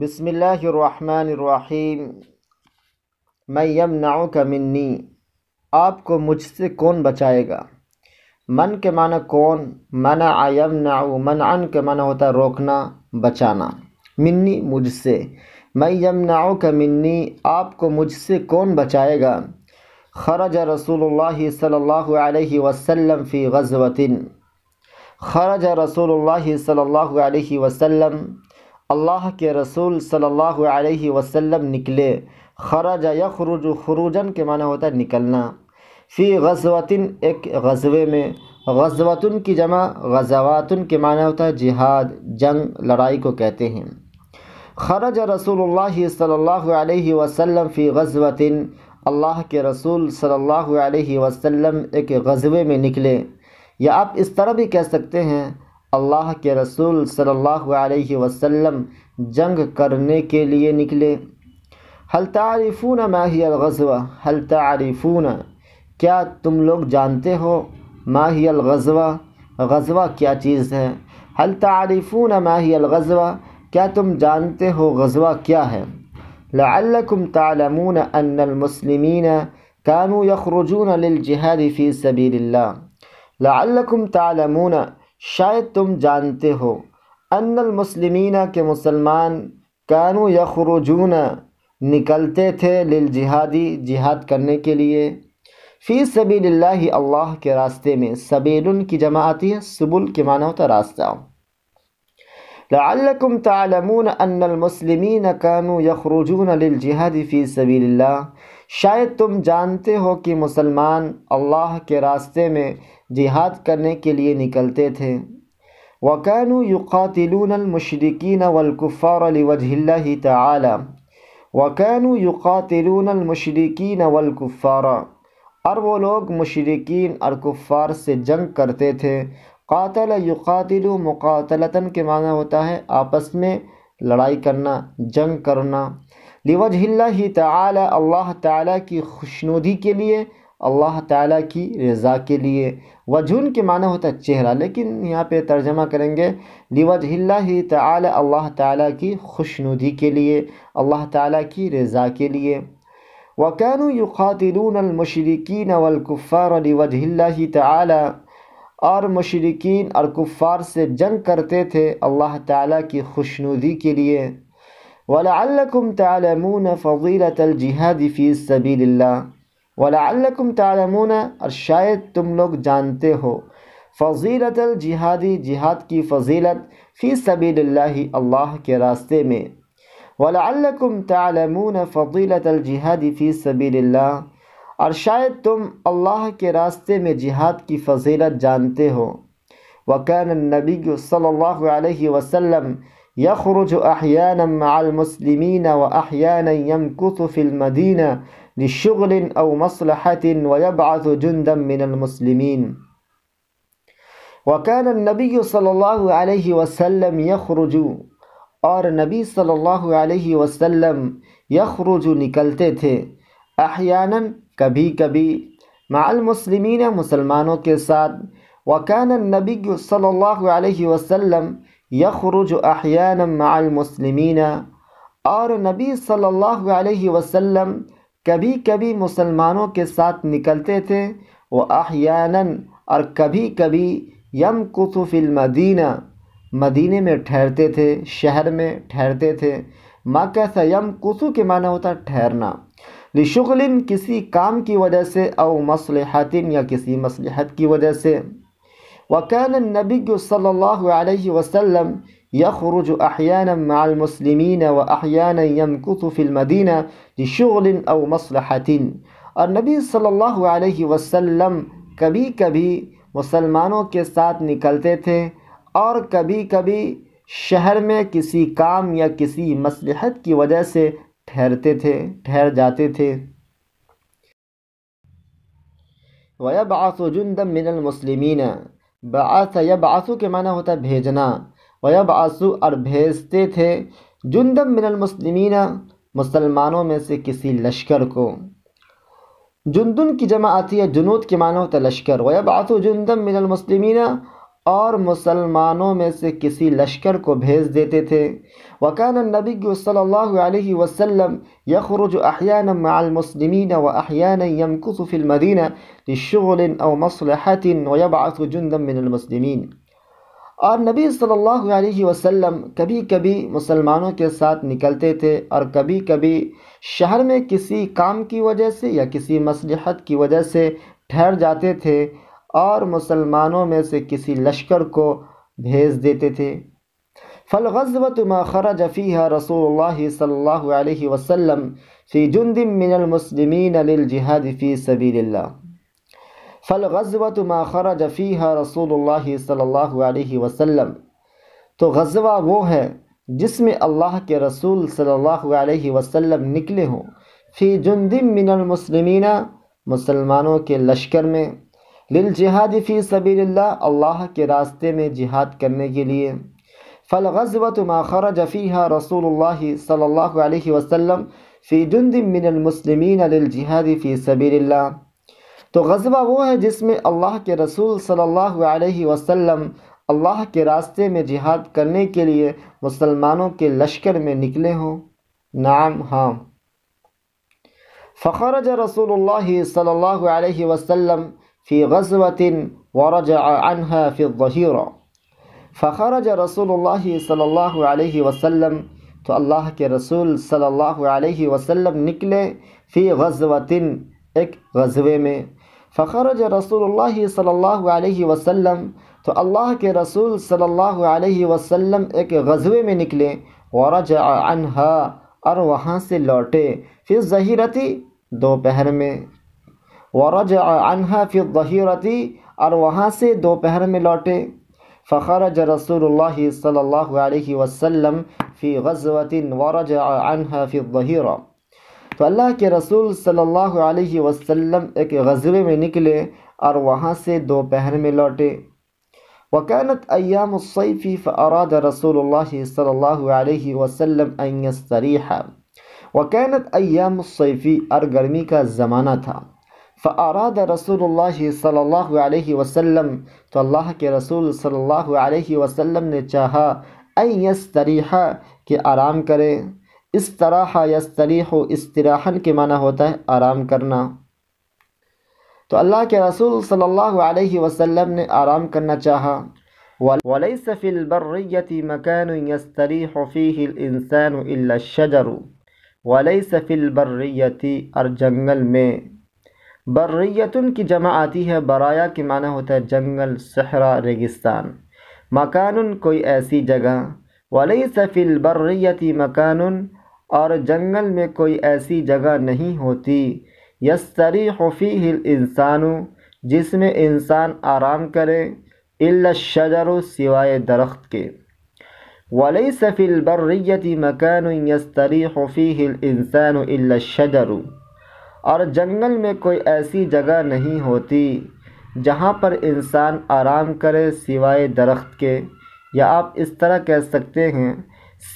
بسم اللہ الرحمن الرحیم میں یمن کا منی آپ کو مجھ سے کون بچائے گا من کے معنی کون منع یمنع منع ان کے معنی ہوتا روکنا بچانا منی مجھ سے میں یمن کا منی آپ کو مجھ سے کون بچائے گا خرج رسول اللہ صلی اللہ علیہ وسلم فی غزوۃ خرج رسول اللہ صلی اللہ علیہ وسلم اللہ کے رسول صلی اللہ علیہ وسلم نکلے خرج یا خروج خروجن کے معنی ہوتا ہے نکلنا فی غزوتن ایک غزوے میں غزوتن کی جمع غزواتن کے معنی ہوتا ہے جہاد جنگ لڑائی کو کہتے ہیں خرج رسول اللہ صلی اللہ علیہ وسلم فی غزوتن اللہ کے رسول صلی اللہ علیہ وسلم ایک غزوے میں نکلے یا آپ اس طرح بھی کہہ سکتے ہیں اللہ کے رسول صلی اللہ علیہ وسلم جنگ کرنے کے لیے نکلے هل تعرفون ما هي الغزوة هل تعرفون کیا تم لوگ جانتے ہو ما هي الغزوة غزوة کیا چیز ہے هل تعرفون ما هي الغزوة کیا تم جانتے ہو غزوہ کیا ہے لعلكم تعلمون ان المسلمين كانوا يخرجون للجهاد في سبيل الله لعلكم تعلمون شاید تم جانتے ہو ان المسلمین کے مسلمان کانو یخرجون نکلتے تھے لل جہادی جہاد کرنے کے لیے فی سبیل اللہ اللہ کے راستے میں سبیل کی جمع آتی ہے سبل کے معنی ہوتا راستہ لعلکم تعلمون ان المسلمین کانو یخرجون لل جہادی فی اللہ شاید تم جانتے ہو کہ مسلمان اللہ کے راستے میں جہاد کرنے کے لیے نکلتے تھے وکین و یوقاتل المشرقین وولکفار لیوجلہ اللہ تعالیٰ وکین و یوقاتل المشرقین وولکفار اور وہ لوگ مشرقین اور کفار سے جنگ کرتے تھے قاتل یقاتل و مقاتلتاً کے معنی ہوتا ہے آپس میں لڑائی کرنا جنگ کرنا لوجہ اللہ تعالی اللہ تعالیٰ کی خوشنودی کے لیے اللہ تعالیٰ کی رضا کے لیے وجہ کے معنی ہوتا ہے چہرہ لیکن یہاں پہ ترجمہ کریں گے لوجہ اللہ تعالیٰ اللہ تعالیٰ کی خوش ندی کے لیے اللہ تعالیٰ کی رضا کے لیے وَكَانُوا يُقَاتِلُونَ المشرقین وَالْكُفَّارَ ولی وج اللہ تعالیٰ اور مشرقین اور کفار سے جنگ کرتے تھے اللہ تعالیٰ کی خوش کے لیے وَلَعَلَّكُمْ تَعْلَمُونَ فَضِيلَةَ الْجِهَادِ فِي سَبِيلِ اللَّهِ ولعلكم تعلمون ارشاد تم لوگ جانتے ہو فضیلت الجہادی جہاد کی فضیلت فی سبیل اللہ اللہ کے راستے میں ولعلكم تعلمون فَضِيلَةَ الْجِهَادِ فِي سَبِيلِ اللَّهِ اور شاید تم اللہ کے راستے میں جہاد کی فضیلت جانتے ہو وكان النَّبِيُّ صَلَى اللَّهُ عَلَيْهِ وسلم يخرج احيانا مع المسلمين واحيانا يمكث في الْمَدِينَةِ لشغل أو مصلحة ويبعث جندا من المسلمين وكان النبي صلى الله عليه وسلم يخرج اور نبی صلی اللہ علیہ وسلم یخرج نکلتے تھے احیانا کبھی کبھی مع المسلمین مسلمانوں کے ساتھ وکان النبی صلی اللہ علیہ وسلم یخرج احیانا مع المسلمین اور نبی صلی اللہ علیہ وسلم کبھی کبھی مسلمانوں کے ساتھ نکلتے تھے وہ آیانن اور کبھی کبھی یم کسو المدینہ مدینہ میں ٹھہرتے تھے شہر میں ٹھہرتے تھے ماں یم کسو کے معنی ہوتا ٹھہرنا لشغل کسی کام کی وجہ سے او مصلحت یا کسی مصلحت کی وجہ سے وکین نبی صلی اللہ علیہ وسلم یقروج احیان عالمسلمین و احیان یم کسف المدینہ یشغل ومصلاحطین اور نبی صلی اللہ علیہ وسلم کبھی کبھی مسلمانوں کے ساتھ نکلتے تھے اور کبھی کبھی شہر میں کسی کام یا کسی مصلحت کی وجہ سے ٹھہرتے تھے ٹھہر جاتے تھے ویب آنسو جن دم من المسلمین بآس یب کے معنی ہوتا ہے بھیجنا ویبعثو اور بھیجتے تھے جندب من المسلمین مسلمانوں میں سے کسی لشکر کو جندن کی جمع آتی ہے جنود کے معنی ہوتا ہے لشکر ویبعثو جندب من المسلمین اور مسلمانوں میں سے کسی لشکر کو بھیج دیتے تھے وکان النبی صلی اللہ علیہ وسلم يخرج احيانا مع المسلمين واحيانا يمكث في المدينه المدینہ لشغل او مصلحة ويبعث جندا من المسلمين اور نبی صلی اللہ علیہ وسلم کبھی کبھی مسلمانوں کے ساتھ نکلتے تھے اور کبھی کبھی شہر میں کسی کام کی وجہ سے یا کسی مصلحت کی وجہ سے ٹھہر جاتے تھے اور مسلمانوں میں سے کسی لشکر کو بھیج دیتے تھے ما مخر ضفی رسول اللہ صلی اللہ علیہ وسلم فی من المسلمین للجہاد فی اللہ فلغزوۃ ما خرج ضفیہ رسول اللہ صلی اللہ علیہ وسلم تو غزوہ وہ ہے جس میں اللہ کے رسول صلی اللہ علیہ وسلم نکلے ہوں فی جن من المسلمینہ مسلمانوں کے لشکر میں لل جہاد فی صبیر اللہ اللہ کے راستے میں جہاد کرنے کے لیے فل ما ماخر ضفی رسول اللہ صلی اللہ علیہ وسلم فی جن دم من المسلمین لل جہاد فی صبیر اللہ تو غزوہ وہ ہے جس میں اللہ کے رسول صلی اللہ علیہ وسلم اللہ کے راستے میں جہاد کرنے کے لیے مسلمانوں کے لشکر میں نکلے ہوں نعم ہاں فخرج رسول اللہ صلی اللہ علیہ وسلم فی غزوتاً ورجع عنها فی الظہیر فخرج رسول اللہ صلی اللہ علیہ وسلم تو اللہ کے رسول صلی اللہ علیہ وسلم نکلے فی غزوتاً ایک غزوے میں فخر ج رسول اللہ صلی اللہ علیہ وسلم تو اللہ کے رسول صلی اللہ علیہ وسلم ایک غزوے میں نکلے عنہا اور وہاں سے لوٹے پھر ظہیرتی دوپہر میں ورجع عنہا فی ظہیرتی اور وہاں سے دوپہر میں لوٹے فخر ج رسول اللہ صلی اللہ علیہ وسلم فی غزوة ورجع وجہ فی ظہیرہ تو اللہ کے رسول صلی اللہ علیہ وسلم ایک غزوے میں نکلے اور وہاں سے دوپہر میں لوٹے وکانت ایام الصیفی فاراد رسول اللہ صلی اللہ علیہ وسلم ان یستریح وکانت ایام الصیفی اور گرمی کا زمانہ تھا فاراد رسول اللہ صلی اللہ علیہ وسلم تو اللہ کے رسول صلی اللہ علیہ وسلم نے چاہا ان یستریح کہ آرام کرے اس طرح ہا و استراحن کے معنی ہوتا ہے آرام کرنا تو اللہ کے رسول صلی اللہ علیہ وسلم نے آرام کرنا چاہا فِي الْبَرِّيَّةِ مَكَانٌ يَسْتَرِيحُ یستری الْإِنسَانُ إِلَّا الشَّجَرُ وَلَيْسَ فِي الْبَرِّيَّةِ اور جنگل میں بريتن کی جمع آتی ہے برایا کے معنی ہوتا ہے جنگل صحرا ریگستان مکان کوئی ایسی جگہ وَلَيْسَ فِي الْبَرِّيَّةِ مَكَانٌ اور جنگل میں کوئی ایسی جگہ نہیں ہوتی یستریح فیہ ہل انسانوں جس میں انسان آرام کرے الا شجر و سوائے درخت کے ولی سفیل برریتی مکان یستری خفی ہل انسان الشجر شجر اور جنگل میں کوئی ایسی جگہ نہیں ہوتی جہاں پر انسان آرام کرے سوائے درخت کے یا آپ اس طرح کہہ سکتے ہیں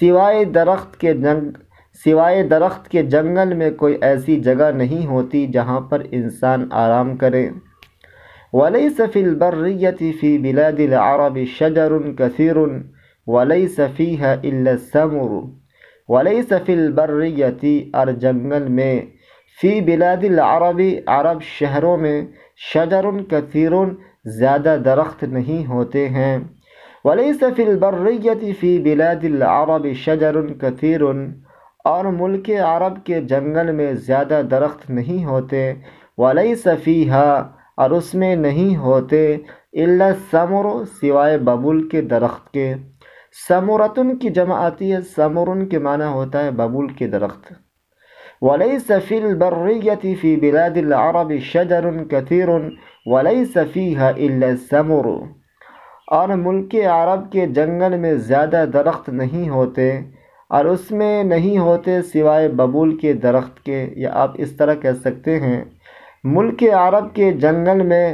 سوائے درخت کے جنگ سوائے درخت کے جنگل میں کوئی ایسی جگہ نہیں ہوتی جہاں پر انسان آرام کرے ولی صفی البریتی فی بلادلعربِ شجر کثیر ولی صفی ہے الصَرو ولی صفی البریتی اور جنگل میں فی بلاد عربی عرب شہروں میں شجر کثیر زیادہ درخت نہیں ہوتے ہیں ولی صفی البریتی فی العرب عربی کثیر اور ملک عرب کے جنگل میں زیادہ درخت نہیں ہوتے ولی صفی ہا اور اس میں نہیں ہوتے اللہ ثمر سوائے ببول کے درخت کے ثمرتن کی جمع آتی ہے ثمرن کے معنی ہوتا ہے ببول کے درخت ولی صفی البرتی فی بلاد العرب شجر کثیر ولی صفی اللہ ثمر اور ملک عرب کے جنگل میں زیادہ درخت نہیں ہوتے اور اس میں نہیں ہوتے سوائے ببول کے درخت کے یا آپ اس طرح کہہ سکتے ہیں ملک عرب کے جنگل میں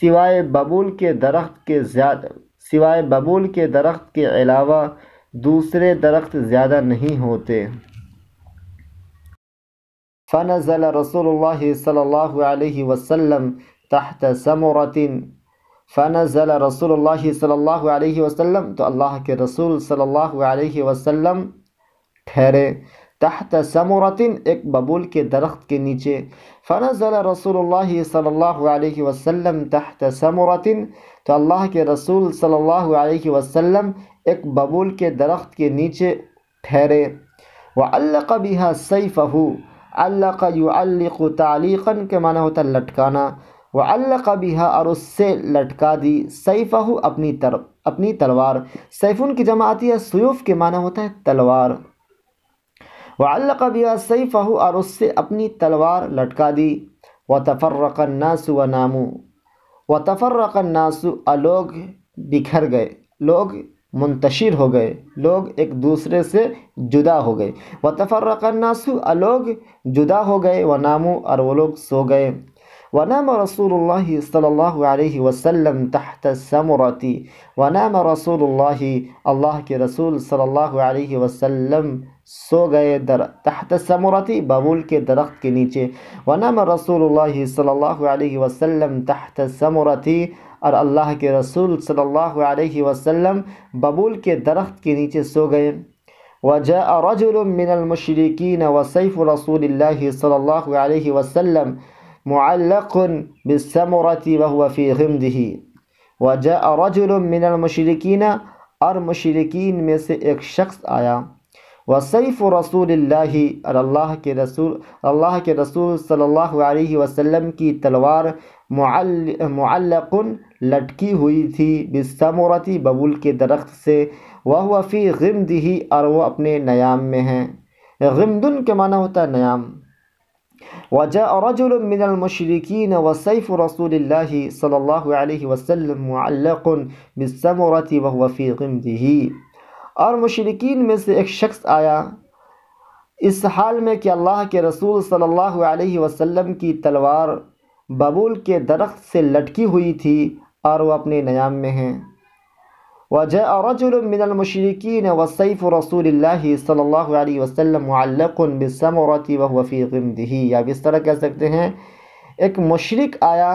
سوائے ببول کے درخت کے زیادہ سوائے ببول کے درخت کے علاوہ دوسرے درخت زیادہ نہیں ہوتے فن رسول اللہ صلی اللہ علیہ وسلم تحت سم فنزل فن رسول اللہ صلی اللہ علیہ وسلم تو اللہ کے رسول صلی اللہ علیہ وسلم ٹھہرے تحت سمورتن ایک ببول کے درخت کے نیچے فنزل رسول اللہ صلی اللہ علیہ وسلم تحت ثمرتن تو اللہ کے رسول صلی اللہ علیہ وسلم ایک ببول کے درخت کے نیچے ٹھہرے و اللہ کا بيحا صيفو اللہ قلك و تعليقاً كے ہوتا ہے لٹکانا وہ اللہ کا بی اور اس سے لٹکا دی صحيف اپنی تر اپنی تلوار سیفون کی جمع آتی ہے سیوف کے معنی ہوتا ہے تلوار وعلق بها سیفہ اور اس سے اپنی تلوار لٹکا دی و الناس رکنسو و الناس و تفر الوگ بکھر گئے لوگ منتشر ہو گئے لوگ ایک دوسرے سے جدا ہو گئے و تفرق رکنسو الوگ جدا ہو گئے و نامو اور وہ لوگ سو گئے نام رسول اللہ صلی اللہ علیہ وسلم تحت سمرتی نام رسول اللہ اللہ کے رسول صلی اللہ علیہ وسلم سو گئے در تحت ثمورتی ببول کے درخت کے نیچے ونم رسول اللہ صلی اللہ علیہ وسلم تحت ثمورتی اور اللہ کے رسول صلی اللہ علیہ وسلم ببول کے درخت کے نیچے سو گئے وجاء رجل من رج المن المشرقین و رسول اللہ صلی اللہ علیہ وسلم معلق برتی وهو في غمده وجاء رجل من رجع المشرقین اور مشرقین میں سے ایک شخص آیا وصيف رسول الله الله کے رسول الله رسول صلی اللہ وسلم کی تلوار معلق لٹکی ہوئی تھی بسمرتی ببول کے درخت سے وهو فی غمده اور وہ اپنے نیام میں ہیں غمد کے معنی ہوتا ہے نیام وجاء رجل من المشركين وسيف رسول الله صلى الله عليه وسلم معلق بالثمرة وهو في غمده اور مشرقین میں سے ایک شخص آیا اس حال میں کہ اللہ کے رسول صلی اللہ علیہ وسلم کی تلوار ببول کے درخت سے لٹکی ہوئی تھی اور وہ اپنے نیام میں ہیں وجاء رجل من المشرقین وصیف و رسول اللہ صلی اللہ علیہ وسلم معلق بسّم عورتی وفی غم یا اس طرح کہہ سکتے ہیں ایک مشرق آیا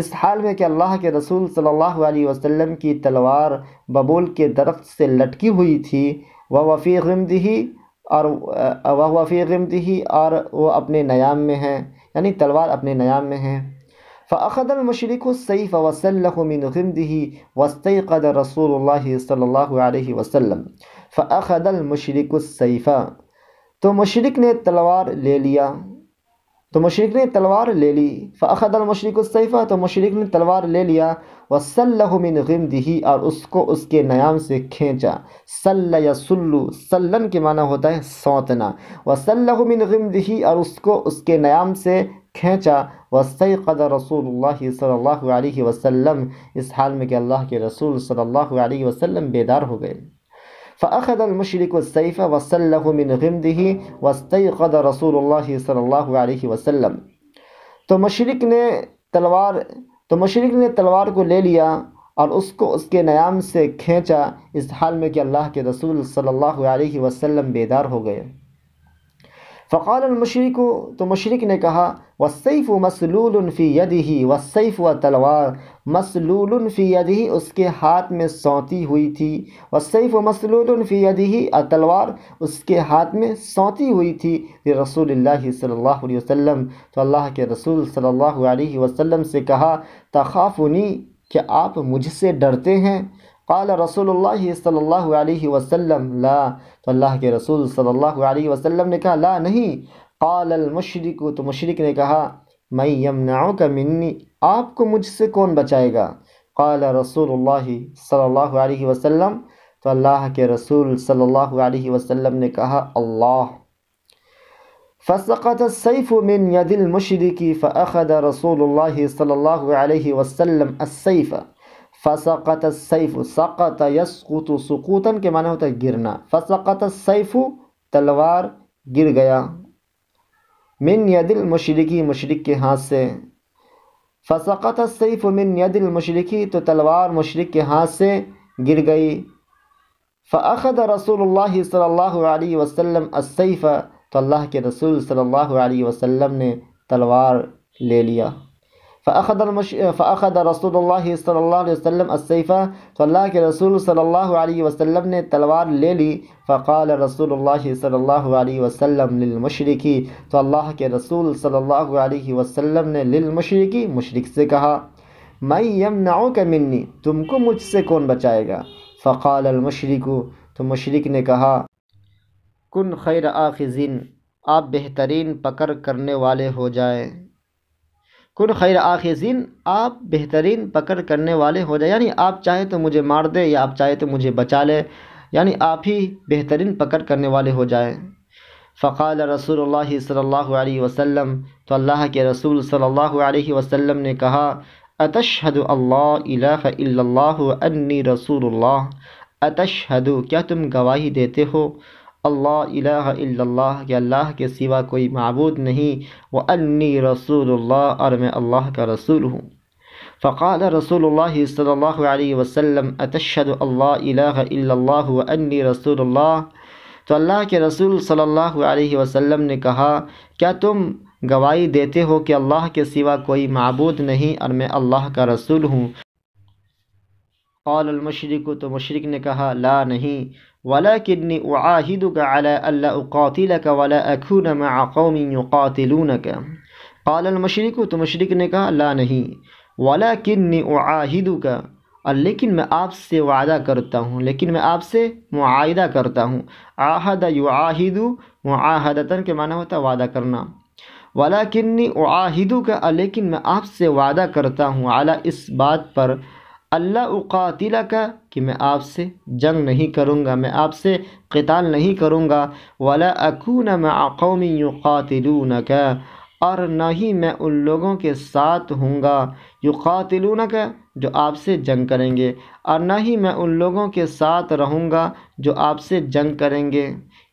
اس حال میں کہ اللہ کے رسول صلی اللہ علیہ وسلم کی تلوار ببول کے درخت سے لٹکی ہوئی تھی وہ وفی غم دہی اور وہ وفی غم دہی اور وہ اپنے نیام میں ہیں یعنی تلوار اپنے نیام میں ہیں فعقد المشرق الصعہ وسلم غم دہی وسطی قدر رسول اللہ صلی اللہ علیہ وسلم فعقد المشرق الصعفہ تو مشرق نے تلوار لے لیا تو مشرق نے تلوار لے لی فد المشرق الصیفہ تو مشرق نے تلوار لے لیا و من اللہ دہی اور اس کو اس کے نیام سے کھینچا صلی سلو سلن کے معنی ہوتا ہے سوتنا و من الغم دہی اور اس کو اس کے نیام سے کھینچا و قدر رسول اللہ صلی اللہ علیہ وسلم اس حال میں کہ اللہ کے رسول صلی اللہ علیہ وسلم بیدار ہو گئے فأخذ المشرك السيف وسله من غمده واستيقظ رسول الله صلی اللہ علیہ وسلم تو مشرق نے تلوار تو مشرق نے تلوار کو لے لیا اور اس کو اس کے نیام سے کھینچا اس حال میں کہ اللہ کے رسول صلی اللہ علیہ وسلم بیدار ہو گئے فقال المشرق تو مشرق نے کہا وصیف و فی الفی یدی وصیف و تلوار مسلول الفی ید ہی اس کے ہاتھ میں سونتی ہوئی تھی و و مسلول الفی یدہی اور تلوار اس کے ہاتھ میں سونتی ہوئی تھی یہ رسول اللہ صلی اللہ علیہ وسلم تو اللہ کے رسول صلی اللہ علیہ وسلم سے کہا تخافنی کہ آپ مجھ سے ڈرتے ہیں قال رسول الله صلى الله عليه وسلم لا تو اللہ کے رسول صلى الله عليه وسلم نے کہا لا نہیں قال المشرك تو مشرق نے کہا من يمنعك مني آپ کو مجھ سے کون بچائے گا قال رسول الله صلى الله عليه وسلم تو اللہ کے رسول صلى الله عليه وسلم نے کہا اللہ فسقط السيف من يد المشرك فأخذ رسول الله صلى الله عليه وسلم السيف فسقت السیف سقط یسقط و سکوتن کے معنی ہوتا ہے گرنا فسقت السیف تلوار گر گیا من دل مشرقی مشرق کے ہاتھ سے فسقت السیف و ید دل مشرقی تو تلوار مشرق کے ہاتھ سے گر گئی فاخذ رسول اللہ صلی اللہ علیہ وسلم السیف تو اللہ کے رسول صلی اللہ علیہ وسلم نے تلوار لے لیا فأخذ, المش فأخذ رسول اللہ صلی اللہ علیہ وسلم السیفہ تو اللہ کے رسول صلی اللہ علیہ وسلم نے تلوار لے لی فقال رسول اللہ صلی اللہ علیہ وسلم للمشرقی تو اللہ کے رسول صلی اللہ علیہ وسلم نے للمشرقی مشرق سے کہا میں یم ناؤں تم کو مجھ سے کون بچائے گا فقال المشرقی تو مشرق نے کہا کن آخذین آپ بہترین پکڑ کرنے والے ہو جائیں کن خیر آخذین آپ بہترین پکڑ کرنے والے ہو جائیں یعنی آپ چاہیں تو مجھے مار دے یا آپ چاہیں تو مجھے بچا لے یعنی آپ ہی بہترین پکڑ کرنے والے ہو جائیں فقال رسول اللہ صلی اللہ علیہ وسلم تو اللہ کے رسول صلی اللہ علیہ وسلم نے کہا اتشہد اللہ الہ الا اللہ انی رسول اللہ اتشہد کیا تم گواہی دیتے ہو اللہ الہ الا اللہ کہ اللہ کے سوا کوئی معبود نہیں انی رسول اللہ اور میں اللہ کا رسول ہوں فقال رسول اللہ صلی اللہ علیہ وسلم اتشد اللہ الہ الا اللہ و انی رسول اللہ تو اللہ کے رسول صلی اللہ علیہ وسلم نے کہا کیا تم گواہی دیتے ہو کہ اللہ کے سوا کوئی معبود نہیں اور میں اللہ کا رسول ہوں قال المشرق تو مشرق نے کہا لا نہیں ولا کنی واحد کا علا اللہ قاتل کا ولا اخون قومی قاتل کا قال المشرق تو مشرق نے کہا لا نہیں ولا کنی واحد کا لیکن میں آپ سے وعدہ کرتا ہوں لیکن میں آپ سے معاہدہ کرتا ہوں آحد یو آحدو کے معنی ہوتا وعدہ کرنا ولا کنی و کا لیکن میں آپ سے وعدہ کرتا ہوں اعلیٰ اس بات پر اللہ اقاتلہ کا کہ میں آپ سے جنگ نہیں کروں گا میں آپ سے قتال نہیں کروں گا ولا میں اقومی یوں قاتل کا اور نہ ہی میں ان لوگوں کے ساتھ ہوں گا یو قاتلون کا جو آپ سے جنگ کریں گے اور نہ ہی میں ان لوگوں کے ساتھ رہوں گا جو آپ سے جنگ کریں گے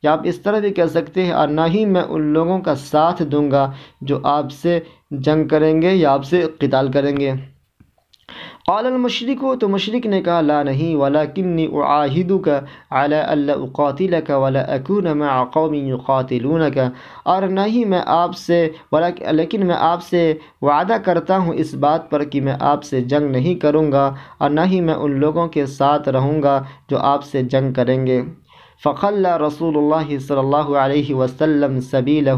یا آپ اس طرح بھی کہہ سکتے ہیں اور نہ ہی میں ان لوگوں کا ساتھ دوں گا جو آپ سے جنگ کریں گے یا آپ سے قتال کریں گے قال المشرق تو مشرق نے کہا لا نہیں والاد کا عال اللہ قاتل کا میں اقومی قاتلون کا اور نہ ہی میں آپ سے لیکن میں آپ سے وعدہ کرتا ہوں اس بات پر کہ میں آپ سے جنگ نہیں کروں گا اور نہ ہی میں ان لوگوں کے ساتھ رہوں گا جو آپ سے جنگ کریں گے فقل رسول اللہ صلی اللہ علیہ وسلم سبیل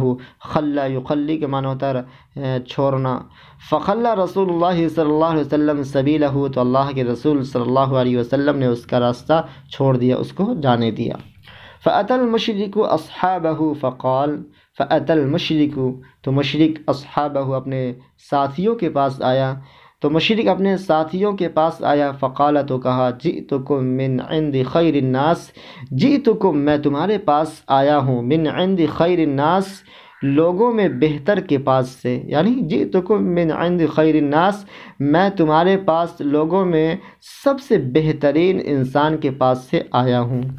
خل و خلی کے ہے چھوڑنا فقل رسول اللہ صلی اللہ علیہ وسلم سبی لہو تو اللہ کے رسول صلی اللہ علیہ وسلم نے اس کا راستہ چھوڑ دیا اس کو جانے دیا فعت المشرق و اصحابہ فقال فعت المشرق تو مشرق اصحابہ اپنے ساتھیوں کے پاس آیا تو مشرق اپنے ساتھیوں کے پاس آیا فقالہ تو کہا جی تو کو من عند خیر الناس جی تو کو میں تمہارے پاس آیا ہوں من عند خیر الناس لوگوں میں بہتر کے پاس سے یعنی جی تو کو من عند خیر الناس میں تمہارے پاس لوگوں میں سب سے بہترین انسان کے پاس سے آیا ہوں